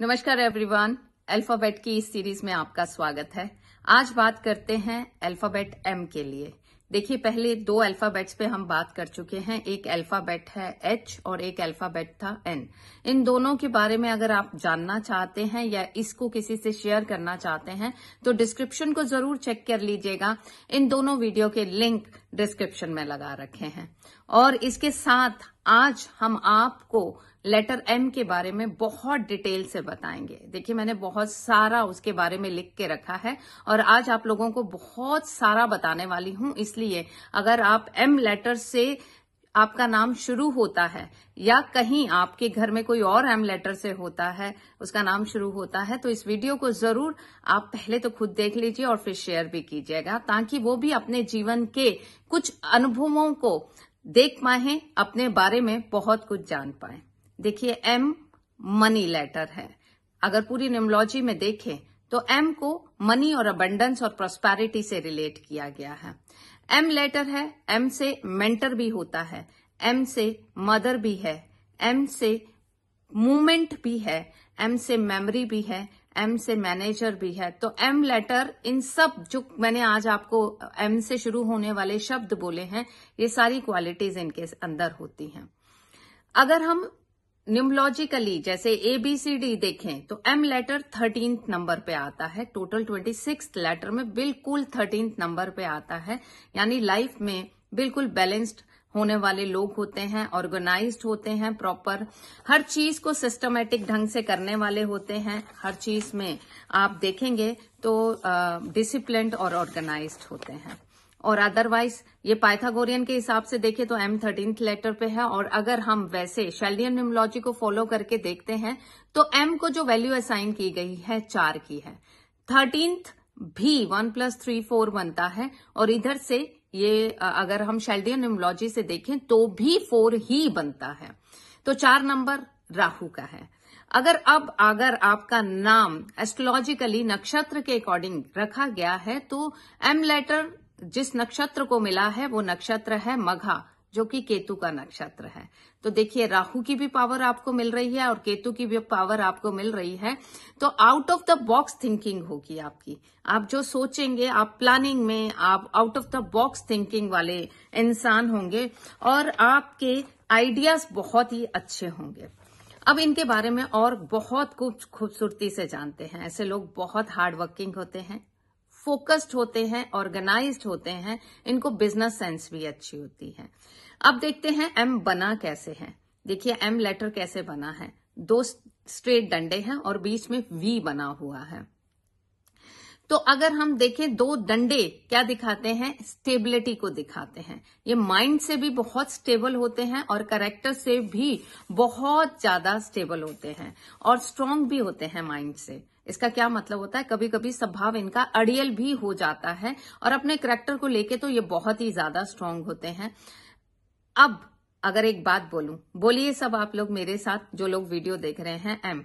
नमस्कार everyone alphabet की इस सीरीज में आपका स्वागत है आज बात करते हैं अल्फाबेट एम के लिए देखिए पहले दो अल्फाबेट्स पे हम बात कर चुके हैं एक अल्फाबेट है एच और एक अल्फाबेट था एन इन दोनों के बारे में अगर आप जानना चाहते हैं या इसको किसी से शेयर करना चाहते हैं तो डिस्क्रिप्शन को जरूर चेक कर लीजिएगा इन दोनों वीडियो के लिंक डिस्क्रिप्शन में लगा रखे हैं और इसके साथ आज हम आपको लेटर एम के बारे में बहुत डिटेल से बताएंगे देखिए मैंने बहुत सारा उसके बारे में लिख के रखा है और आज आप लोगों को बहुत सारा बताने वाली हूं इसलिए अगर आप एम लेटर से आपका नाम शुरू होता है या कहीं आपके घर में कोई और एम लेटर से होता है उसका नाम शुरू होता है तो इस वीडियो को जरूर आप पहले तो खुद देख लीजिए और फिर शेयर भी कीजिएगा ताकि वो भी अपने जीवन के कुछ अनुभवों को देख पाए अपने बारे में बहुत कुछ जान पाए देखिए एम मनी लेटर है अगर पूरी निमोलॉजी में देखें तो एम को मनी और अबंडेंस और प्रोस्पैरिटी से रिलेट किया गया है एम लेटर है एम से मेंटर भी होता है एम से मदर भी है एम से मूवमेंट भी है एम से मेमोरी भी है एम से मैनेजर भी है तो एम लेटर इन सब जो मैंने आज आपको एम से शुरू होने वाले शब्द बोले हैं ये सारी क्वालिटीज इनके अंदर होती हैं अगर हम न्यूमलॉजिकली जैसे ए बी सी डी देखें तो एम लेटर थर्टींथ नंबर पे आता है टोटल ट्वेंटी सिक्स लेटर में बिल्कुल थर्टींथ नंबर पे आता है यानी लाइफ में बिल्कुल बैलेंस्ड होने वाले लोग होते हैं ऑर्गेनाइज्ड होते हैं प्रॉपर हर चीज को सिस्टमेटिक ढंग से करने वाले होते हैं हर चीज में आप देखेंगे तो डिसिप्लिन और ऑर्गेनाइज्ड होते हैं और अदरवाइज ये पाइथागोरियन के हिसाब से देखें तो एम थर्टीन लेटर पे है और अगर हम वैसे शेल्डियन न्यूमोलॉजी को फॉलो करके देखते हैं तो एम को जो वैल्यू असाइन की गई है चार की है थर्टींथ भी वन प्लस थ्री फोर बनता है और इधर से ये अगर हम शेल्डियन न्यूमोलॉजी से देखें तो भी फोर ही बनता है तो चार नंबर राहु का है अगर अब अगर आपका नाम एस्ट्रोलॉजिकली नक्षत्र के अकॉर्डिंग रखा गया है तो एम लेटर जिस नक्षत्र को मिला है वो नक्षत्र है मघा जो कि केतु का नक्षत्र है तो देखिए राहु की भी पावर आपको मिल रही है और केतु की भी पावर आपको मिल रही है तो out of the box thinking होगी आपकी आप जो सोचेंगे आप प्लानिंग में आप out of the box thinking वाले इंसान होंगे और आपके आइडियाज बहुत ही अच्छे होंगे अब इनके बारे में और बहुत कुछ खूबसूरती से जानते हैं ऐसे लोग बहुत हार्डवर्किंग होते हैं फोकस्ड होते हैं ऑर्गेनाइज्ड होते हैं इनको बिजनेस सेंस भी अच्छी होती है अब देखते हैं एम बना कैसे है देखिए एम लेटर कैसे बना है दो स्ट्रेट डंडे हैं और बीच में वी बना हुआ है तो अगर हम देखें दो डंडे क्या दिखाते हैं स्टेबिलिटी को दिखाते हैं ये माइंड से भी बहुत स्टेबल होते हैं और करेक्टर से भी बहुत ज्यादा स्टेबल होते हैं और स्ट्रांग भी होते हैं माइंड से इसका क्या मतलब होता है कभी कभी स्वभाव इनका अड़ियल भी हो जाता है और अपने करेक्टर को लेके तो ये बहुत ही ज्यादा स्ट्रांग होते हैं अब अगर एक बात बोलूं बोलिए सब आप लोग मेरे साथ जो लोग वीडियो देख रहे हैं एम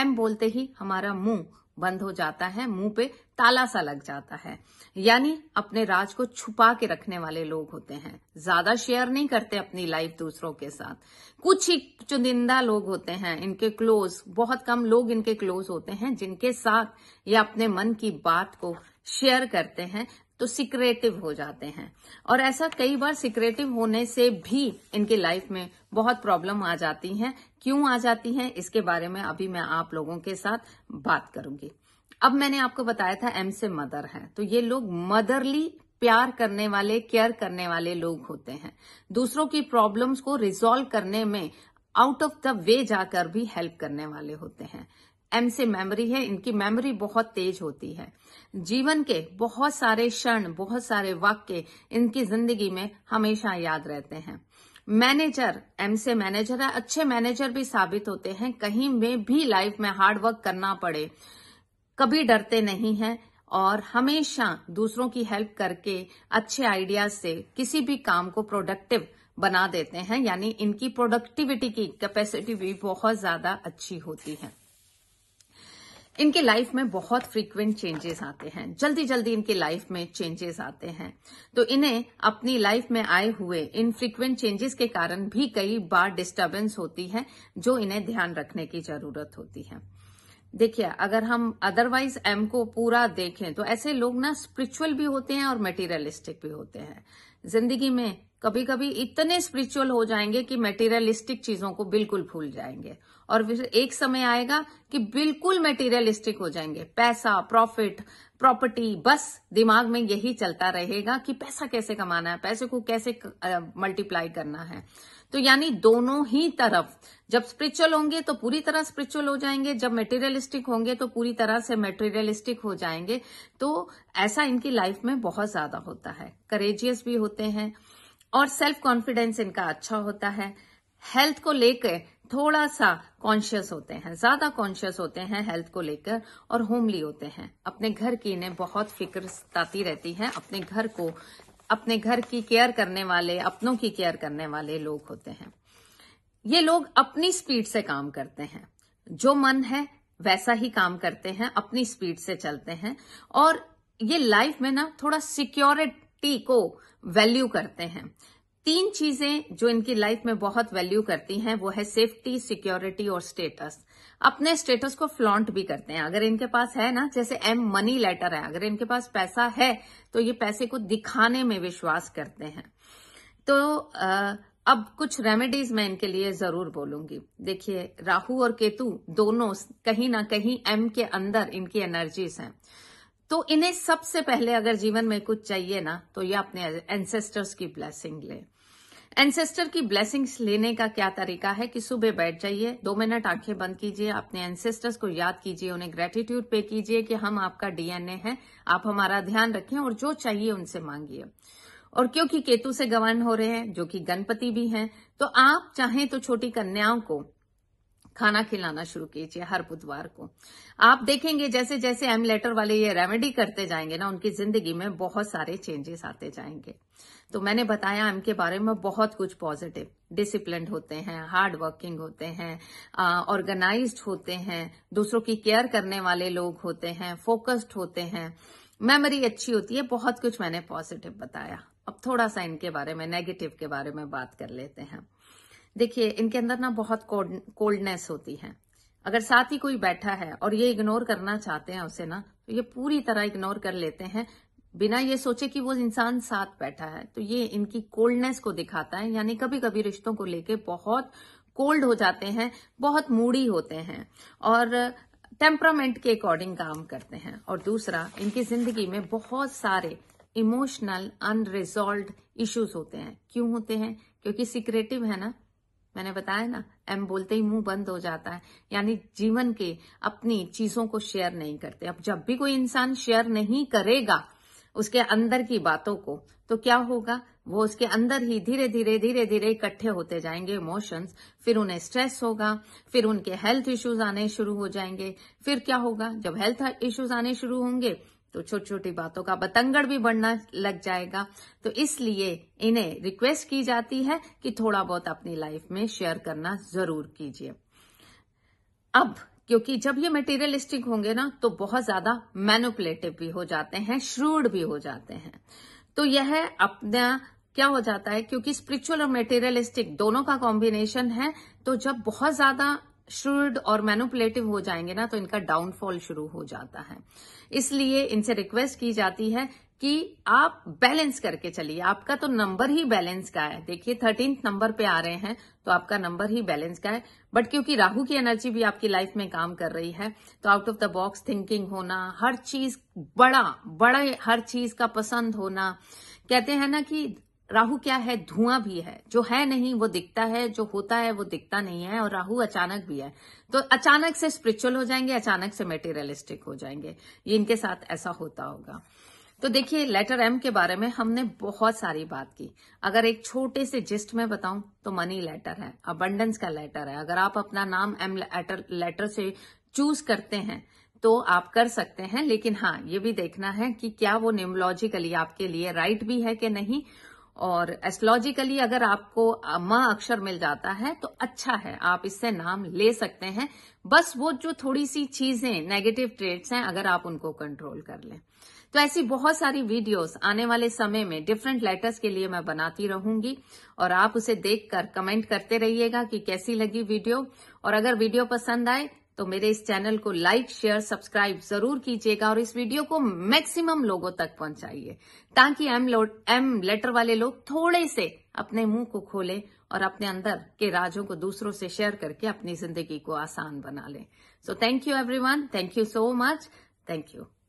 एम बोलते ही हमारा मुंह बंद हो जाता है मुंह पे ताला सा लग जाता है यानी अपने राज को छुपा के रखने वाले लोग होते हैं ज्यादा शेयर नहीं करते अपनी लाइफ दूसरों के साथ कुछ ही चुनिंदा लोग होते हैं इनके क्लोज बहुत कम लोग इनके क्लोज होते हैं जिनके साथ ये अपने मन की बात को शेयर करते हैं तो सिक्रेटिव हो जाते हैं और ऐसा कई बार सिक्रेटिव होने से भी इनके लाइफ में बहुत प्रॉब्लम आ जाती है क्यों आ जाती है इसके बारे में अभी मैं आप लोगों के साथ बात करूंगी अब मैंने आपको बताया था एम से मदर है तो ये लोग मदरली प्यार करने वाले केयर करने वाले लोग होते हैं दूसरों की प्रॉब्लम्स को रिजोल्व करने में आउट ऑफ द वे जाकर भी हेल्प करने वाले होते हैं एम से मेमोरी है इनकी मेमोरी बहुत तेज होती है जीवन के बहुत सारे क्षण बहुत सारे वाक्य इनकी जिंदगी में हमेशा याद रहते हैं मैनेजर एम से मैनेजर है अच्छे मैनेजर भी साबित होते हैं कहीं में भी लाइफ में हार्ड वर्क करना पड़े कभी डरते नहीं है और हमेशा दूसरों की हेल्प करके अच्छे आइडियाज से किसी भी काम को प्रोडक्टिव बना देते हैं यानी इनकी प्रोडक्टिविटी की कैपेसिटी भी बहुत ज्यादा अच्छी होती है इनके लाइफ में बहुत फ्रीक्वेंट चेंजेस आते हैं जल्दी जल्दी इनके लाइफ में चेंजेस आते हैं तो इन्हें अपनी लाइफ में आए हुए इन फ्रीक्वेंट चेंजेस के कारण भी कई बार डिस्टर्बेंस होती है जो इन्हें ध्यान रखने की जरूरत होती है देखिए अगर हम अदरवाइज एम को पूरा देखें तो ऐसे लोग ना स्पिरिचुअल भी होते हैं और मेटीरियलिस्टिक भी होते हैं जिंदगी में कभी कभी इतने स्पिरिचुअल हो जाएंगे कि मेटेरियलिस्टिक चीजों को बिल्कुल भूल जाएंगे और फिर एक समय आएगा कि बिल्कुल मेटेरियलिस्टिक हो जाएंगे पैसा प्रॉफिट प्रॉपर्टी बस दिमाग में यही चलता रहेगा कि पैसा कैसे कमाना है पैसे को कैसे मल्टीप्लाई करना है तो यानी दोनों ही तरफ जब स्पिरिचुअल होंगे तो पूरी तरह स्पिरिचुअल हो जाएंगे जब मेटेरियलिस्टिक होंगे तो पूरी तरह से मेटेरियलिस्टिक हो जाएंगे तो ऐसा इनकी लाइफ में बहुत ज्यादा होता है करेजियस भी होते हैं और सेल्फ कॉन्फिडेंस इनका अच्छा होता है हेल्थ को लेकर थोड़ा सा कॉन्शियस होते हैं ज्यादा कॉन्शियस होते हैं हेल्थ को लेकर और होमली होते हैं अपने घर की इन्हें बहुत फिक्र सताती रहती है अपने घर को अपने घर की केयर करने वाले अपनों की केयर करने वाले लोग होते हैं ये लोग अपनी स्पीड से काम करते हैं जो मन है वैसा ही काम करते हैं अपनी स्पीड से चलते हैं और ये लाइफ में ना थोड़ा सिक्योरिटी को वैल्यू करते हैं तीन चीजें जो इनकी लाइफ में बहुत वैल्यू करती हैं वो है सेफ्टी सिक्योरिटी और स्टेटस अपने स्टेटस को फ्लॉन्ट भी करते हैं अगर इनके पास है ना जैसे एम मनी लेटर है अगर इनके पास पैसा है तो ये पैसे को दिखाने में विश्वास करते हैं तो आ, अब कुछ रेमेडीज मैं इनके लिए जरूर बोलूंगी देखिए राहु और केतु दोनों कहीं ना कहीं एम के अंदर इनकी एनर्जीज हैं तो इन्हें सबसे पहले अगर जीवन में कुछ चाहिए ना तो ये अपने एंसेस्टर्स की ब्लेसिंग लें एनसेस्टर की ब्लेसिंग्स लेने का क्या तरीका है कि सुबह बैठ जाइए दो मिनट आंखें बंद कीजिए अपने एनसेस्टर्स को याद कीजिए उन्हें ग्रेटिट्यूड पे कीजिए कि हम आपका डीएनए है आप हमारा ध्यान रखें और जो चाहिए उनसे मांगिए और क्योंकि केतु से गवर्न हो रहे हैं जो कि गणपति भी हैं तो आप चाहें तो छोटी कन्याओं को खाना खिलाना शुरू कीजिए हर बुधवार को आप देखेंगे जैसे जैसे एम लेटर वाले ये रेमेडी करते जाएंगे ना उनकी जिंदगी में बहुत सारे चेंजेस आते जाएंगे तो मैंने बताया एम के बारे में बहुत कुछ पॉजिटिव डिसिप्लिन होते हैं हार्ड वर्किंग होते हैं ऑर्गेनाइज्ड होते हैं दूसरों की केयर करने वाले लोग होते हैं फोकस्ड होते हैं मेमोरी अच्छी होती है बहुत कुछ मैंने पॉजिटिव बताया अब थोड़ा सा इनके बारे में नेगेटिव के बारे में बात कर लेते हैं देखिए इनके अंदर ना बहुत कोल्डनेस होती है अगर साथ ही कोई बैठा है और ये इग्नोर करना चाहते हैं उसे ना तो ये पूरी तरह इग्नोर कर लेते हैं बिना ये सोचे कि वो इंसान साथ बैठा है तो ये इनकी कोल्डनेस को दिखाता है यानी कभी कभी रिश्तों को लेके बहुत कोल्ड हो जाते हैं बहुत मूडी होते हैं और टेम्परामेंट के अकॉर्डिंग काम करते हैं और दूसरा इनकी जिंदगी में बहुत सारे इमोशनल अनरिजोल्व इश्यूज होते हैं क्यों होते हैं क्योंकि सिक्रेटिव है ना मैंने बताया ना एम बोलते ही मुंह बंद हो जाता है यानी जीवन के अपनी चीजों को शेयर नहीं करते अब जब भी कोई इंसान शेयर नहीं करेगा उसके अंदर की बातों को तो क्या होगा वो उसके अंदर ही धीरे धीरे धीरे धीरे इकट्ठे होते जाएंगे इमोशंस फिर उन्हें स्ट्रेस होगा फिर उनके हेल्थ इश्यूज आने शुरू हो जाएंगे फिर क्या होगा जब हेल्थ इश्यूज आने शुरू होंगे तो छोटी छोटी बातों का बतंगड़ भी बढ़ना लग जाएगा तो इसलिए इन्हें रिक्वेस्ट की जाती है कि थोड़ा बहुत अपनी लाइफ में शेयर करना जरूर कीजिए अब क्योंकि जब ये मटेरियलिस्टिक होंगे ना तो बहुत ज्यादा मैनुपुलेटिव भी हो जाते हैं श्रूड भी हो जाते हैं तो यह अपना क्या हो जाता है क्योंकि स्पिरिचुअल और मेटेरियलिस्टिक दोनों का कॉम्बिनेशन है तो जब बहुत ज्यादा शुड और मैनुपुलेटिव हो जाएंगे ना तो इनका डाउनफॉल शुरू हो जाता है इसलिए इनसे रिक्वेस्ट की जाती है कि आप बैलेंस करके चलिए आपका तो नंबर ही बैलेंस का है देखिए थर्टींथ नंबर पे आ रहे हैं तो आपका नंबर ही बैलेंस का है बट क्योंकि राहु की एनर्जी भी आपकी लाइफ में काम कर रही है तो out of the box thinking होना हर चीज बड़ा बड़ा हर चीज का पसंद होना कहते हैं ना कि राहु क्या है धुआं भी है जो है नहीं वो दिखता है जो होता है वो दिखता नहीं है और राहु अचानक भी है तो अचानक से स्पिरिचुअल हो जाएंगे अचानक से मेटेरियलिस्टिक हो जाएंगे ये इनके साथ ऐसा होता होगा तो देखिए लेटर एम के बारे में हमने बहुत सारी बात की अगर एक छोटे से जिस्ट में बताऊं तो मनी लेटर है अबंडेंस का लेटर है अगर आप अपना नाम एम लेटर, लेटर से चूज करते हैं तो आप कर सकते हैं लेकिन हाँ ये भी देखना है कि क्या वो न्यूमोलॉजिकली आपके लिए राइट भी है कि नहीं और एस्ट्रोलॉजिकली अगर आपको म अक्षर मिल जाता है तो अच्छा है आप इससे नाम ले सकते हैं बस वो जो थोड़ी सी चीजें नेगेटिव ट्रेड्स हैं अगर आप उनको कंट्रोल कर लें तो ऐसी बहुत सारी वीडियोस आने वाले समय में डिफरेंट लेटर्स के लिए मैं बनाती रहूंगी और आप उसे देखकर कमेंट करते रहिएगा कि कैसी लगी वीडियो और अगर वीडियो पसंद आए तो मेरे इस चैनल को लाइक शेयर सब्सक्राइब जरूर कीजिएगा और इस वीडियो को मैक्सिमम लोगों तक पहुंचाइए ताकि एम एम लेटर वाले लोग थोड़े से अपने मुंह को खोलें और अपने अंदर के राजों को दूसरों से शेयर करके अपनी जिंदगी को आसान बना लें so thank you everyone thank you so much thank you